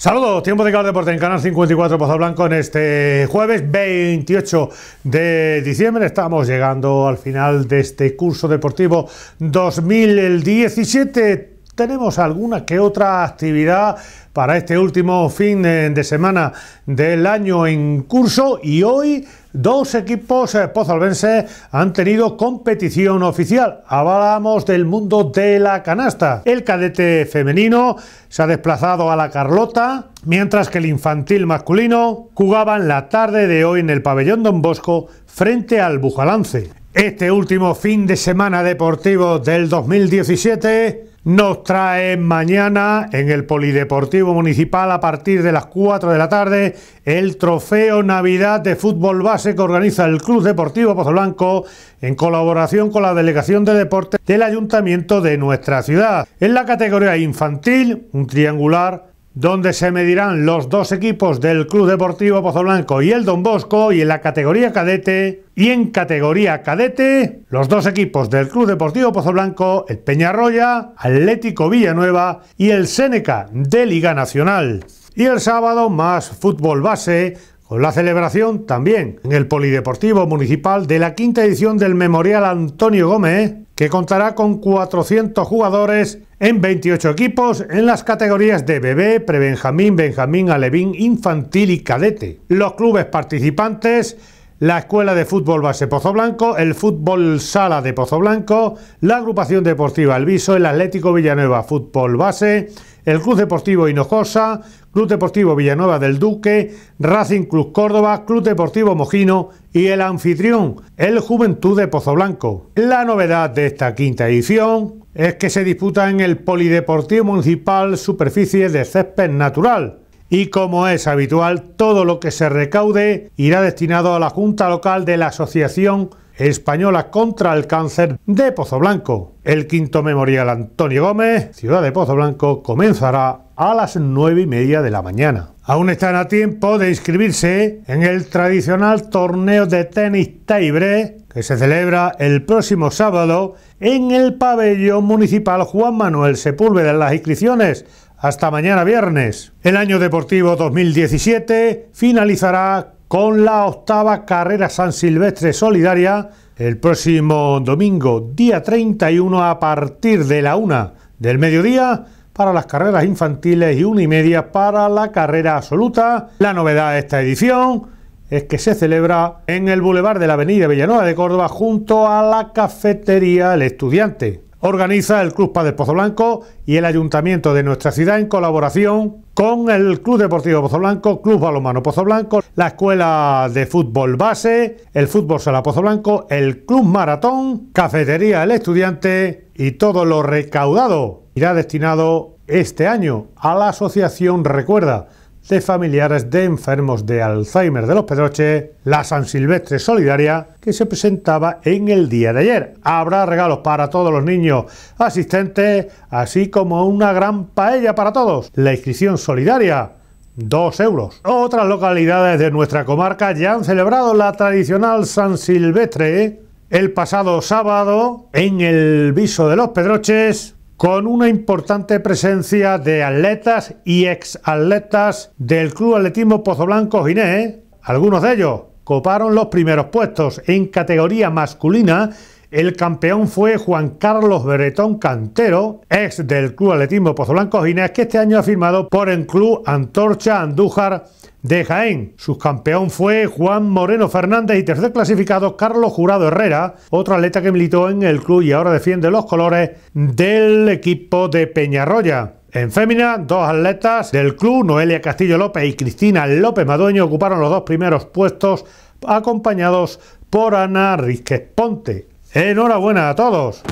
Saludos, tiempo de Cabo Deporte en Canal 54 Pozo Blanco en este jueves 28 de diciembre. Estamos llegando al final de este curso deportivo 2017 tenemos alguna que otra actividad para este último fin de semana del año en curso y hoy dos equipos eh, pozalbenses han tenido competición oficial. Hablamos del mundo de la canasta. El cadete femenino se ha desplazado a la Carlota, mientras que el infantil masculino jugaba en la tarde de hoy en el pabellón Don Bosco frente al Bujalance. Este último fin de semana deportivo del 2017 nos trae mañana en el Polideportivo Municipal a partir de las 4 de la tarde el Trofeo Navidad de Fútbol Base que organiza el Club Deportivo Pozoblanco en colaboración con la Delegación de Deportes del Ayuntamiento de nuestra ciudad. En la categoría infantil, un triangular donde se medirán los dos equipos del Club Deportivo Pozoblanco y el Don Bosco y en la categoría cadete y en categoría cadete los dos equipos del Club Deportivo Pozoblanco, el Peñarroya, Atlético Villanueva y el Seneca de Liga Nacional. Y el sábado más fútbol base con la celebración también en el Polideportivo Municipal de la quinta edición del Memorial Antonio Gómez que contará con 400 jugadores en 28 equipos en las categorías de bebé, prebenjamín, benjamín, alevín, infantil y cadete. Los clubes participantes la Escuela de Fútbol Base Pozo Blanco, el Fútbol Sala de Pozo Blanco, la Agrupación Deportiva Elviso, el Atlético Villanueva Fútbol Base, el Club Deportivo Hinojosa, Club Deportivo Villanueva del Duque, Racing Club Córdoba, Club Deportivo Mojino y el anfitrión, el Juventud de Pozoblanco. La novedad de esta quinta edición es que se disputa en el Polideportivo Municipal superficie de césped natural. Y como es habitual, todo lo que se recaude irá destinado a la Junta Local de la Asociación española contra el cáncer de Pozo Blanco. El quinto memorial Antonio Gómez, ciudad de Pozo Blanco, comenzará a las nueve y media de la mañana. Aún están a tiempo de inscribirse en el tradicional torneo de tenis Taibre que se celebra el próximo sábado en el pabellón municipal Juan Manuel Sepúlveda. En las inscripciones hasta mañana viernes. El año deportivo 2017 finalizará con la octava carrera San Silvestre Solidaria el próximo domingo, día 31, a partir de la una del mediodía para las carreras infantiles y una y media para la carrera absoluta. La novedad de esta edición es que se celebra en el Boulevard de la Avenida Villanueva de Córdoba junto a la cafetería El Estudiante organiza el Club Padre Pozo Blanco y el Ayuntamiento de nuestra ciudad en colaboración con el Club Deportivo Pozo Blanco, Club Balomano Pozo Blanco, la Escuela de Fútbol Base, el Fútbol Sala Pozo Blanco, el Club Maratón, Cafetería El Estudiante y todo lo recaudado irá destinado este año a la asociación Recuerda de familiares de enfermos de Alzheimer de los Pedroches, la San Silvestre Solidaria, que se presentaba en el día de ayer. Habrá regalos para todos los niños asistentes, así como una gran paella para todos. La inscripción solidaria 2 euros. Otras localidades de nuestra comarca ya han celebrado la tradicional San Silvestre ¿eh? el pasado sábado en el Viso de los Pedroches con una importante presencia de atletas y exatletas del Club Atletismo Pozoblanco Ginés. Algunos de ellos coparon los primeros puestos en categoría masculina el campeón fue Juan Carlos Beretón Cantero, ex del Club Atletismo Pozo Blanco que este año ha firmado por el Club Antorcha Andújar de Jaén. Su campeón fue Juan Moreno Fernández y tercer clasificado Carlos Jurado Herrera, otro atleta que militó en el club y ahora defiende los colores del equipo de Peñarroya. En fémina, dos atletas del club, Noelia Castillo López y Cristina López Madueño, ocuparon los dos primeros puestos acompañados por Ana Rizquez Ponte. Enhorabuena a todos.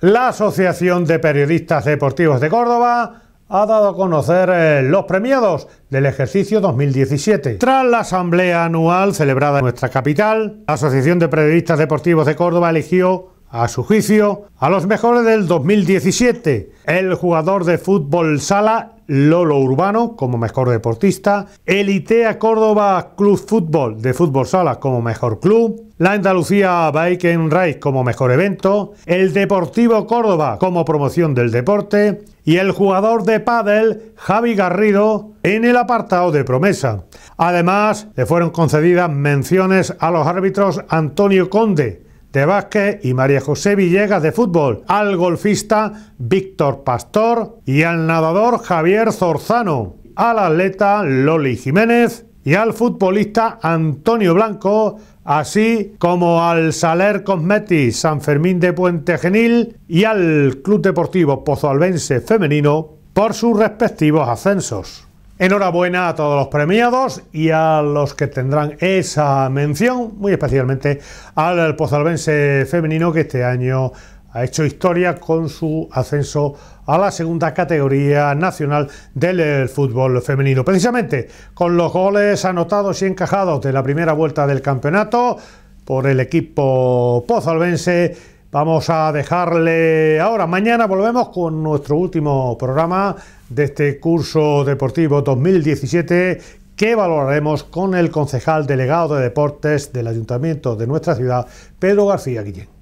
La Asociación de Periodistas Deportivos de Córdoba ha dado a conocer eh, los premiados del ejercicio 2017. Tras la asamblea anual celebrada en nuestra capital, la Asociación de Periodistas Deportivos de Córdoba eligió a su juicio, a los mejores del 2017. El jugador de fútbol sala Lolo Urbano como mejor deportista, el ITEA Córdoba Club Fútbol de Fútbol Sala como mejor club, la Andalucía Bike and race como mejor evento, el Deportivo Córdoba como promoción del deporte y el jugador de pádel Javi Garrido en el apartado de promesa. Además, le fueron concedidas menciones a los árbitros Antonio Conde, de Vázquez y María José Villegas de fútbol, al golfista Víctor Pastor y al nadador Javier Zorzano, al atleta Loli Jiménez y al futbolista Antonio Blanco, así como al Saler Cosmetis San Fermín de Puente Genil y al Club Deportivo Pozo Femenino por sus respectivos ascensos. Enhorabuena a todos los premiados y a los que tendrán esa mención, muy especialmente al pozalbense femenino que este año ha hecho historia con su ascenso a la segunda categoría nacional del eh, fútbol femenino. Precisamente con los goles anotados y encajados de la primera vuelta del campeonato por el equipo pozalbense Vamos a dejarle ahora. Mañana volvemos con nuestro último programa de este curso deportivo 2017 que valoraremos con el concejal delegado de deportes del ayuntamiento de nuestra ciudad, Pedro García Guillén.